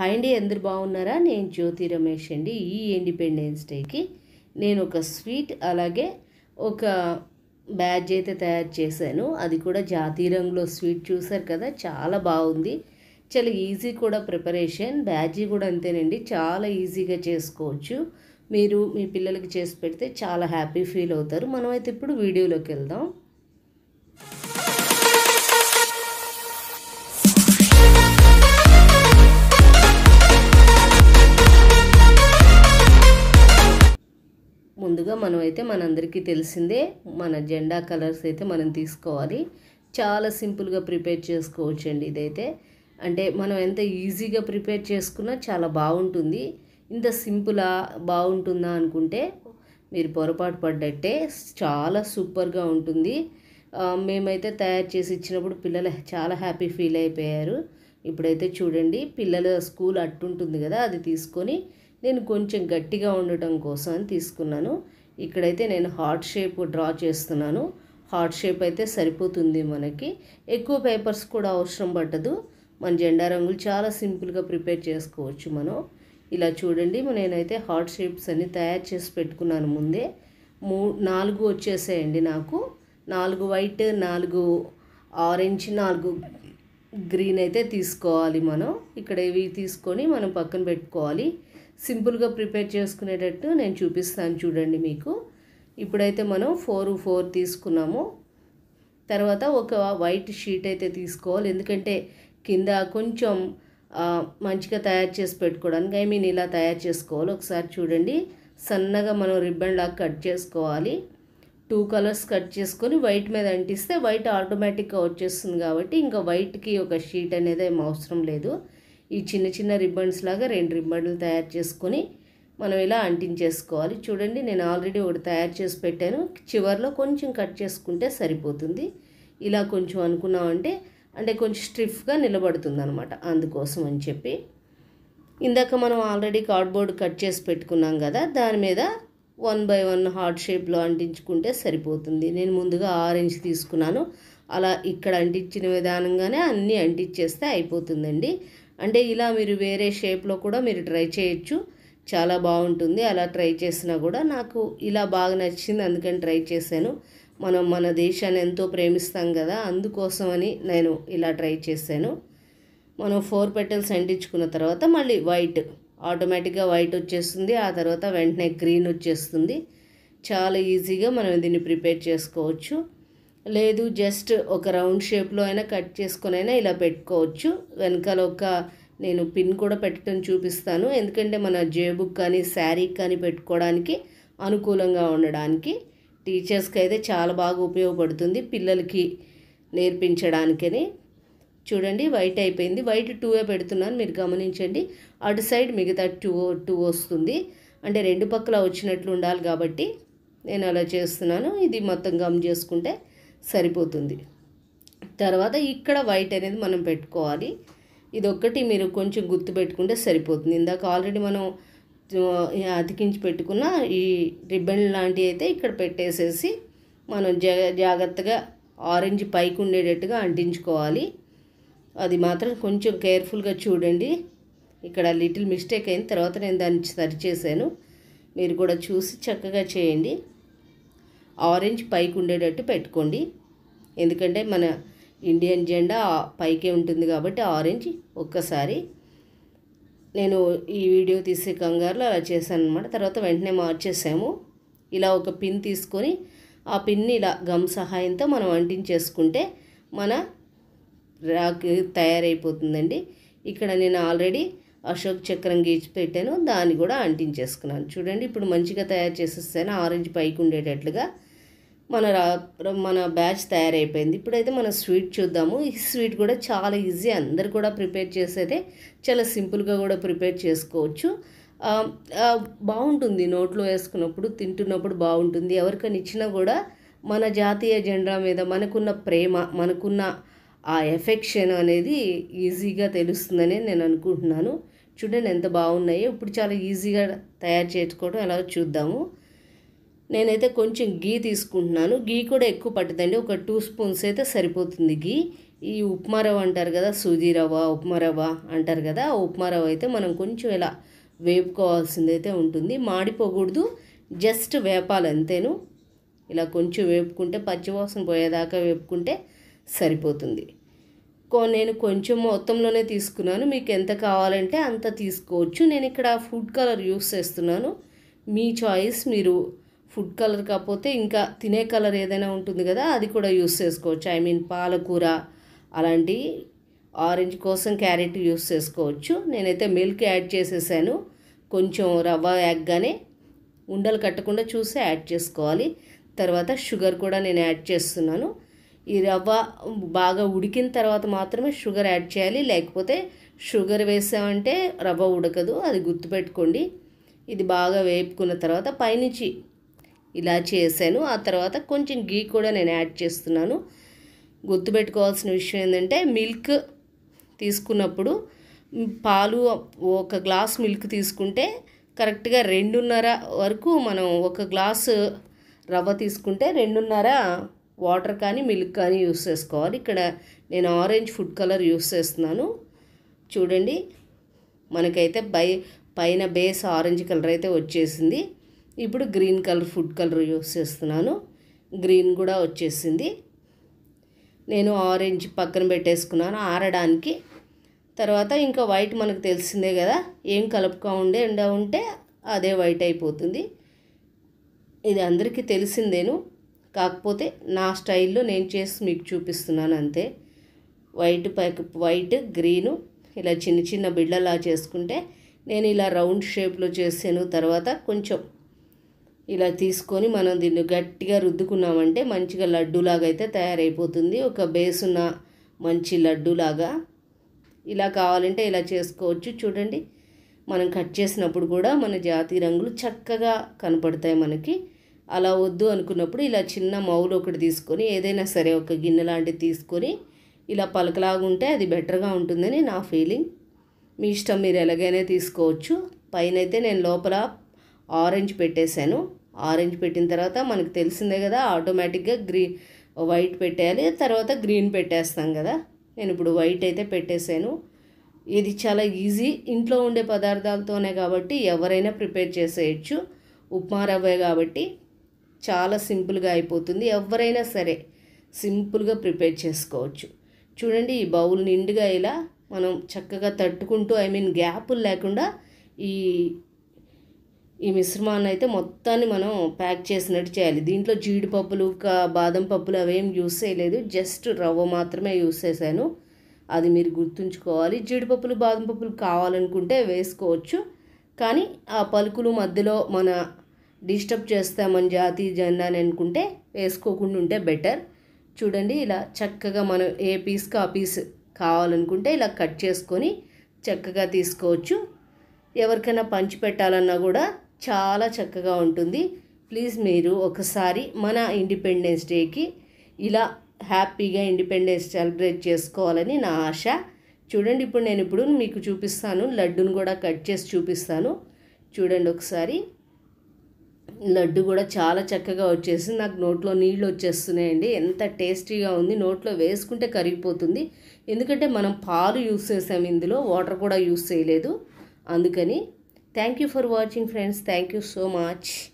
Hi అండి అందరు బాగున్నారా నేను జ్యోతి రమేష్ అండి ఈ ఇండిపెండెన్స్ డేకి నేను ఒక స్వీట్ అలాగే ఒక బ్యాచ్ అయితే తయారు చేశాను అది కూడా జాతీయ రంగులో స్వీట్ చూసారు కదా చాలా బాగుంది చాలా ఈజీ కూడా ప్రిపరేషన్ బ్యాడ్జీ కూడా అంతేనండి చాలా ఈజీగా చేసుకోవచ్చు మీరు మీ పిల్లలకి చేసి పెడితే చాలా హ్యాపీ ఫీల్ అవుతారు మనమైతే ఇప్పుడు వీడియోలోకి వెళ్దాం ముందుగా మనం అయితే మనందరికీ తెలిసిందే మన జెండా కలర్స్ అయితే మనం తీసుకోవాలి చాలా సింపుల్గా ప్రిపేర్ చేసుకోవచ్చు అండి ఇదైతే అంటే మనం ఎంత ఈజీగా ప్రిపేర్ చేసుకున్నా చాలా బాగుంటుంది ఇంత సింపులా బాగుంటుందా అనుకుంటే మీరు పొరపాటు పడ్డట్టే చాలా సూపర్గా ఉంటుంది మేమైతే తయారు చేసి ఇచ్చినప్పుడు పిల్లలు చాలా హ్యాపీ ఫీల్ అయిపోయారు ఇప్పుడైతే చూడండి పిల్లల స్కూల్ అట్టుంటుంది కదా అది తీసుకొని నేను కొంచెం గట్టిగా ఉండటం కోసం తీసుకున్నాను ఇక్కడైతే నేను హార్ట్ షేప్ డ్రా చేస్తున్నాను హార్ట్ షేప్ అయితే సరిపోతుంది మనకి ఎక్కువ పేపర్స్ కూడా అవసరం పట్టదు మన జెండా రంగులు చాలా సింపుల్గా ప్రిపేర్ చేసుకోవచ్చు మనం ఇలా చూడండి నేనైతే హార్ట్ షేప్స్ అన్నీ తయారు చేసి పెట్టుకున్నాను ముందే మూ నాలుగు వచ్చేసాయండి నాకు నాలుగు వైట్ నాలుగు ఆరెంజ్ నాలుగు గ్రీన్ అయితే తీసుకోవాలి మనం ఇక్కడ ఇవి తీసుకొని మనం పక్కన పెట్టుకోవాలి సింపుల్గా ప్రిపేర్ చేసుకునేటట్టు నేను చూపిస్తాను చూడండి మీకు ఇప్పుడైతే మనం ఫోర్ ఫోర్ తీసుకున్నాము తర్వాత ఒక వైట్ షీట్ అయితే తీసుకోవాలి ఎందుకంటే కింద కొంచెం మంచిగా తయారు చేసి పెట్టుకోవడానికి ఐ మీన్ ఇలా తయారు చేసుకోవాలి ఒకసారి చూడండి సన్నగా మనం రిబ్బన్ లాగా కట్ చేసుకోవాలి టూ కలర్స్ కట్ చేసుకొని వైట్ మీద అంటిస్తే వైట్ ఆటోమేటిక్గా వచ్చేస్తుంది కాబట్టి ఇంకా వైట్కి ఒక షీట్ అనేది ఏం అవసరం లేదు ఈ చిన్న చిన్న రిబ్బన్స్ లాగా రెండు రిబ్బన్లు తయారు చేసుకొని మనం ఇలా అంటించేసుకోవాలి చూడండి నేను ఆల్రెడీ ఒకటి తయారు చేసి పెట్టాను చివరిలో కొంచెం కట్ చేసుకుంటే సరిపోతుంది ఇలా కొంచెం అనుకున్నామంటే అంటే కొంచెం స్ట్రిఫ్గా నిలబడుతుంది అనమాట అందుకోసం అని చెప్పి ఇందాక మనం ఆల్రెడీ కార్డ్బోర్డ్ కట్ చేసి పెట్టుకున్నాం కదా దాని మీద వన్ బై వన్ హార్ట్ షేప్లో అంటించుకుంటే సరిపోతుంది నేను ముందుగా ఆరెంజ్ తీసుకున్నాను అలా ఇక్కడ అంటించిన విధానంగానే అన్నీ అంటించేస్తే అయిపోతుందండి అంటే ఇలా మీరు వేరే షేప్లో కూడా మీరు ట్రై చేయొచ్చు చాలా బాగుంటుంది అలా ట్రై చేసినా కూడా నాకు ఇలా బాగా నచ్చింది అందుకని ట్రై చేశాను మనం మన దేశాన్ని ఎంతో ప్రేమిస్తాం కదా అందుకోసమని నేను ఇలా ట్రై చేశాను మనం ఫోర్ పెటల్స్ అంటించుకున్న తర్వాత మళ్ళీ వైట్ ఆటోమేటిక్గా వైట్ వచ్చేస్తుంది ఆ తర్వాత వెంటనే గ్రీన్ వచ్చేస్తుంది చాలా ఈజీగా మనం దీన్ని ప్రిపేర్ చేసుకోవచ్చు లేదు జస్ట్ ఒక రౌండ్ షేప్లో అయినా కట్ అయినా ఇలా పెట్టుకోవచ్చు వెనకాల ఒక నేను పిన్ కూడా పెట్టడం చూపిస్తాను ఎందుకంటే మన జేబుకి కానీ శారీ కానీ పెట్టుకోవడానికి అనుకూలంగా ఉండడానికి టీచర్స్కి అయితే చాలా బాగా ఉపయోగపడుతుంది పిల్లలకి నేర్పించడానికని చూడండి వైట్ అయిపోయింది వైట్ టూవే పెడుతున్నాను మీరు గమనించండి అటు సైడ్ మిగతా టూ టూ వస్తుంది అంటే రెండు పక్కల వచ్చినట్లు ఉండాలి కాబట్టి నేను అలా చేస్తున్నాను ఇది మొత్తం గమ్ చేసుకుంటే సరిపోతుంది తర్వాత ఇక్కడ వైట్ అనేది మనం పెట్టుకోవాలి ఇదొక్కటి మీరు కొంచెం గుర్తు పెట్టుకుంటే సరిపోతుంది ఇందాక ఆల్రెడీ మనం అతికించి పెట్టుకున్న ఈ రిబ్బన్ లాంటివి అయితే ఇక్కడ పెట్టేసేసి మనం జాగ్రత్తగా ఆరెంజ్ పైకి ఉండేటట్టుగా అంటించుకోవాలి అది మాత్రం కొంచెం కేర్ఫుల్గా చూడండి ఇక్కడ లిటిల్ మిస్టేక్ అయిన తర్వాత నేను దాన్ని సరిచేశాను మీరు కూడా చూసి చక్కగా చేయండి ఆరెంజ్ పైకి ఉండేటట్టు పెట్టుకోండి ఎందుకంటే మన ఇండియన్ జెండా పైకే ఉంటుంది కాబట్టి ఆరెంజ్ ఒక్కసారి నేను ఈ వీడియో తీసే కంగారులో అలా చేశాను అనమాట తర్వాత వెంటనే మార్చేసాము ఇలా ఒక పిన్ తీసుకొని ఆ పిన్ని ఇలా గమ్ సహాయంతో మనం అంటించేసుకుంటే మన రాక్ తయారైపోతుందండి ఇక్కడ నేను ఆల్రెడీ అశోక్ చక్రం గీచి పెట్టాను దాన్ని కూడా అంటించేసుకున్నాను చూడండి ఇప్పుడు మంచిగా తయారు చేసేస్తాను ఆరెంజ్ పైకి ఉండేటట్లుగా మన మన బ్యాచ్ తయారైపోయింది ఇప్పుడైతే మనం స్వీట్ చూద్దాము ఈ స్వీట్ కూడా చాలా ఈజీ అందరు కూడా ప్రిపేర్ చేసేదే చాలా సింపుల్గా కూడా ప్రిపేర్ చేసుకోవచ్చు బాగుంటుంది నోట్లో వేసుకున్నప్పుడు తింటున్నప్పుడు బాగుంటుంది ఎవరికైనా ఇచ్చినా కూడా మన జాతీయ జెండా మీద మనకున్న ప్రేమ మనకున్న ఆ ఎఫెక్షన్ అనేది ఈజీగా తెలుస్తుందని నేను అనుకుంటున్నాను చూడండి ఎంత బాగున్నాయో ఇప్పుడు చాలా ఈజీగా తయారు చేసుకోవడం ఎలా చూద్దాము నేనైతే కొంచెం గీ తీసుకుంటున్నాను గీ కూడా ఎక్కువ పట్టదండి ఒక టూ స్పూన్స్ అయితే సరిపోతుంది గీ ఈ ఉప్మా రవ్వ అంటారు కదా సూజీ రవ ఉప్మా రవ్వ అంటారు కదా ఉప్మా రవ్వ అయితే మనం కొంచెం ఇలా వేపుకోవాల్సింది అయితే ఉంటుంది మాడిపోకూడదు జస్ట్ వేపాలి అంతేను ఇలా కొంచెం వేపుకుంటే పచ్చివాసన పోయేదాకా వేపుకుంటే సరిపోతుంది కో నేను కొంచెం మొత్తంలోనే తీసుకున్నాను మీకు ఎంత కావాలంటే అంత తీసుకోవచ్చు నేను ఇక్కడ ఫుడ్ కలర్ యూస్ చేస్తున్నాను మీ చాయిస్ మీరు ఫుడ్ కలర్ కాకపోతే ఇంకా తినే కలర్ ఏదైనా ఉంటుంది కదా అది కూడా యూస్ చేసుకోవచ్చు ఐ మీన్ పాలకూర అలాంటి ఆరెంజ్ కోసం క్యారెట్ యూస్ చేసుకోవచ్చు నేనైతే మిల్క్ యాడ్ చేసేసాను కొంచెం రవ్వ యాగ్గానే ఉండలు కట్టకుండా చూసి యాడ్ చేసుకోవాలి తర్వాత షుగర్ కూడా నేను యాడ్ చేస్తున్నాను ఈ రవ్వ బాగా ఉడికిన తర్వాత మాత్రమే షుగర్ యాడ్ చేయాలి లేకపోతే షుగర్ వేసామంటే రవ్వ ఉడకదు అది గుర్తుపెట్టుకోండి ఇది బాగా వేపుకున్న తర్వాత పైనుంచి ఇలా చేశాను ఆ తర్వాత కొంచెం గీ కూడా నేను యాడ్ చేస్తున్నాను గుర్తుపెట్టుకోవాల్సిన విషయం ఏంటంటే మిల్క్ తీసుకున్నప్పుడు పాలు ఒక గ్లాస్ మిల్క్ తీసుకుంటే కరెక్ట్గా రెండున్నర వరకు మనం ఒక గ్లాసు రవ్వ తీసుకుంటే రెండున్నర వాటర్ కానీ మిల్క్ కానీ యూస్ చేసుకోవాలి ఇక్కడ నేను ఆరెంజ్ ఫుడ్ కలర్ యూస్ చేస్తున్నాను చూడండి మనకైతే బై పైన బేస్ ఆరెంజ్ కలర్ అయితే వచ్చేసింది ఇప్పుడు green colour food colour use చేస్తున్నాను గ్రీన్ కూడా వచ్చేసింది నేను ఆరెంజ్ పక్కన పెట్టేసుకున్నాను ఆరడానికి తర్వాత ఇంకా వైట్ మనకు తెలిసిందే కదా ఏం కలుపుకోండి ఉండే ఉంటే అదే వైట్ అయిపోతుంది ఇది అందరికీ తెలిసిందేను కాకపోతే నా స్టైల్లో నేను చేసి మీకు చూపిస్తున్నాను అంతే వైట్ పైకి వైట్ గ్రీను ఇలా చిన్న చిన్న బిళ్ళలా చేసుకుంటే నేను ఇలా రౌండ్ షేప్లో చేసాను తర్వాత కొంచెం ఇలా తీసుకొని మనం దీన్ని గట్టిగా రుద్దుకున్నామంటే మంచిగా లడ్డూలాగా అయితే తయారైపోతుంది ఒక బేసున్న మంచి లడ్డూలాగా ఇలా కావాలంటే ఇలా చేసుకోవచ్చు చూడండి మనం కట్ చేసినప్పుడు కూడా మన జాతి రంగులు చక్కగా కనపడతాయి మనకి అలా వద్దు అనుకున్నప్పుడు ఇలా చిన్న మౌలు ఒకటి తీసుకొని ఏదైనా సరే ఒక గిన్నె లాంటిది తీసుకొని ఇలా పలకలాగుంటే అది బెటర్గా ఉంటుందని నా ఫీలింగ్ మీ ఇష్టం మీరు ఎలాగైనా తీసుకోవచ్చు పైన అయితే నేను లోపల ఆరెంజ్ పెట్టేశాను ఆరెంజ్ పెట్టిన తర్వాత మనకు తెలిసిందే కదా ఆటోమేటిక్గా గ్రీ వైట్ పెట్టేయాలి తర్వాత గ్రీన్ పెట్టేస్తాం కదా నేను ఇప్పుడు వైట్ అయితే పెట్టేశాను ఇది చాలా ఈజీ ఇంట్లో ఉండే పదార్థాలతోనే కాబట్టి ఎవరైనా ప్రిపేర్ చేసేయచ్చు ఉప్మా రవ్వే కాబట్టి చాలా సింపుల్గా అయిపోతుంది ఎవరైనా సరే సింపుల్గా ప్రిపేర్ చేసుకోవచ్చు చూడండి ఈ బౌల్ నిండుగా ఇలా మనం చక్కగా తట్టుకుంటూ ఐ మీన్ గ్యాపులు లేకుండా ఈ ఈ మిశ్రమాన్ని అయితే మొత్తాన్ని మనం ప్యాక్ చేసినట్టు చేయాలి దీంట్లో జీడిపప్పులు బాదం పప్పులు అవేం యూస్ చేయలేదు జస్ట్ రవ్వ మాత్రమే యూస్ చేశాను అది మీరు గుర్తుంచుకోవాలి జీడిపప్పులు బాదం పప్పులు కావాలనుకుంటే వేసుకోవచ్చు కానీ ఆ పలుకులు మధ్యలో మన డిస్టర్బ్ చేస్తామని జాతి అని అనుకుంటే వేసుకోకుండా ఉంటే బెటర్ చూడండి ఇలా చక్కగా మనం ఏ పీస్కి ఆ పీస్ కావాలనుకుంటే ఇలా కట్ చేసుకొని చక్కగా తీసుకోవచ్చు ఎవరికైనా పంచి పెట్టాలన్నా కూడా చాలా చక్కగా ఉంటుంది ప్లీజ్ మీరు ఒకసారి మన ఇండిపెండెన్స్ డేకి ఇలా హ్యాపీగా ఇండిపెండెన్స్ సెలబ్రేట్ చేసుకోవాలని నా ఆశ చూడండి ఇప్పుడు నేను ఇప్పుడు మీకు చూపిస్తాను లడ్డును కూడా కట్ చేసి చూపిస్తాను చూడండి ఒకసారి లడ్డు కూడా చాలా చక్కగా వచ్చేసి నాకు నోట్లో నీళ్ళు వచ్చేస్తున్నాయండి ఎంత టేస్టీగా ఉంది నోట్లో వేసుకుంటే కరిగిపోతుంది ఎందుకంటే మనం పాలు యూస్ చేసాం ఇందులో వాటర్ కూడా యూస్ చేయలేదు అందుకని Thank you for watching friends. Thank you so much.